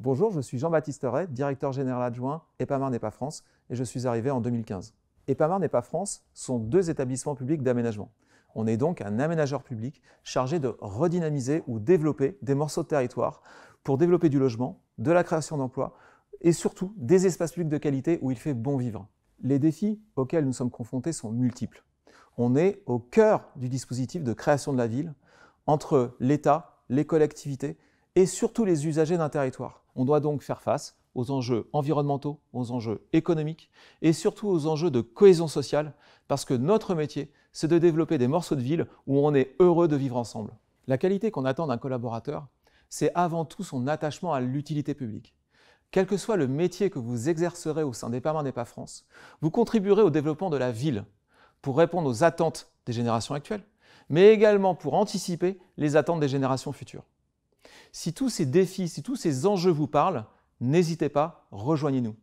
Bonjour, je suis Jean-Baptiste Ray, directeur général adjoint EPAMAR n'est pas France et je suis arrivé en 2015. EPAMAR n'est pas France sont deux établissements publics d'aménagement. On est donc un aménageur public chargé de redynamiser ou développer des morceaux de territoire pour développer du logement, de la création d'emplois et surtout des espaces publics de qualité où il fait bon vivre. Les défis auxquels nous sommes confrontés sont multiples. On est au cœur du dispositif de création de la ville entre l'État, les collectivités et surtout les usagers d'un territoire. On doit donc faire face aux enjeux environnementaux, aux enjeux économiques et surtout aux enjeux de cohésion sociale, parce que notre métier, c'est de développer des morceaux de ville où on est heureux de vivre ensemble. La qualité qu'on attend d'un collaborateur, c'est avant tout son attachement à l'utilité publique. Quel que soit le métier que vous exercerez au sein des N'est d'EPA France, vous contribuerez au développement de la ville pour répondre aux attentes des générations actuelles, mais également pour anticiper les attentes des générations futures. Si tous ces défis, si tous ces enjeux vous parlent, n'hésitez pas, rejoignez-nous.